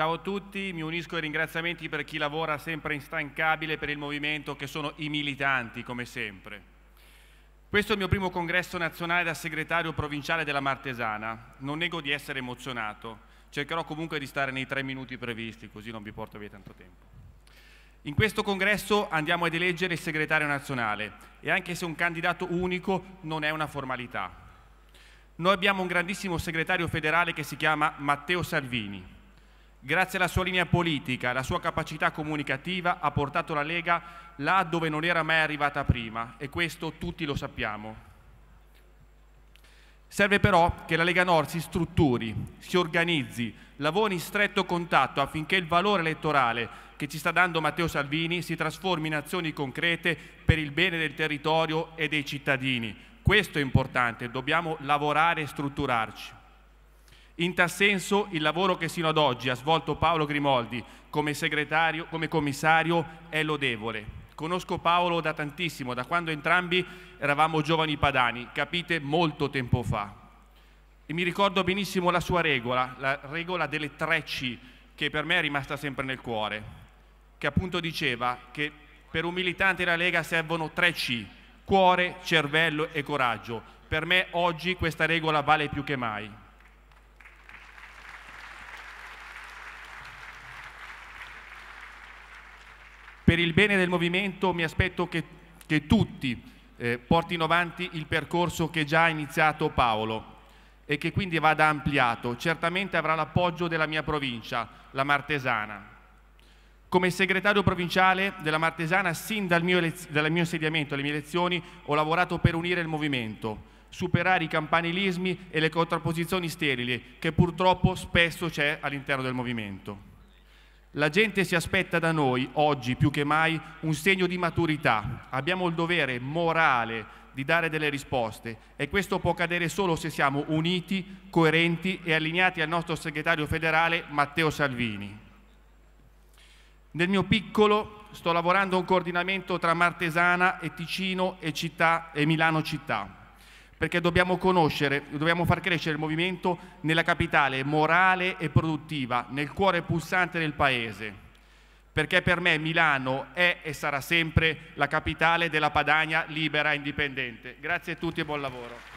Ciao a tutti, mi unisco ai ringraziamenti per chi lavora sempre instancabile per il movimento, che sono i militanti, come sempre. Questo è il mio primo congresso nazionale da segretario provinciale della Martesana. Non nego di essere emozionato. Cercherò comunque di stare nei tre minuti previsti, così non vi porto via tanto tempo. In questo congresso andiamo ad eleggere il segretario nazionale e anche se un candidato unico non è una formalità. Noi abbiamo un grandissimo segretario federale che si chiama Matteo Salvini Grazie alla sua linea politica e alla sua capacità comunicativa ha portato la Lega là dove non era mai arrivata prima e questo tutti lo sappiamo. Serve però che la Lega Nord si strutturi, si organizzi, lavori in stretto contatto affinché il valore elettorale che ci sta dando Matteo Salvini si trasformi in azioni concrete per il bene del territorio e dei cittadini. Questo è importante, dobbiamo lavorare e strutturarci. In tal senso il lavoro che sino ad oggi ha svolto Paolo Grimoldi come, come commissario è lodevole. Conosco Paolo da tantissimo, da quando entrambi eravamo giovani padani, capite molto tempo fa. E mi ricordo benissimo la sua regola, la regola delle tre C, che per me è rimasta sempre nel cuore, che appunto diceva che per un militante della Lega servono tre C, cuore, cervello e coraggio. Per me oggi questa regola vale più che mai. Per il bene del movimento mi aspetto che, che tutti eh, portino avanti il percorso che già ha iniziato Paolo e che quindi vada ampliato. Certamente avrà l'appoggio della mia provincia, la Martesana. Come segretario provinciale della Martesana, sin dal mio, dal mio insediamento alle mie elezioni, ho lavorato per unire il movimento, superare i campanilismi e le contrapposizioni sterili che purtroppo spesso c'è all'interno del movimento. La gente si aspetta da noi, oggi più che mai, un segno di maturità. Abbiamo il dovere morale di dare delle risposte e questo può accadere solo se siamo uniti, coerenti e allineati al nostro segretario federale Matteo Salvini. Nel mio piccolo sto lavorando a un coordinamento tra Martesana e Ticino e, città, e Milano città perché dobbiamo conoscere, dobbiamo far crescere il movimento nella capitale morale e produttiva, nel cuore pulsante del Paese, perché per me Milano è e sarà sempre la capitale della Padania libera e indipendente. Grazie a tutti e buon lavoro.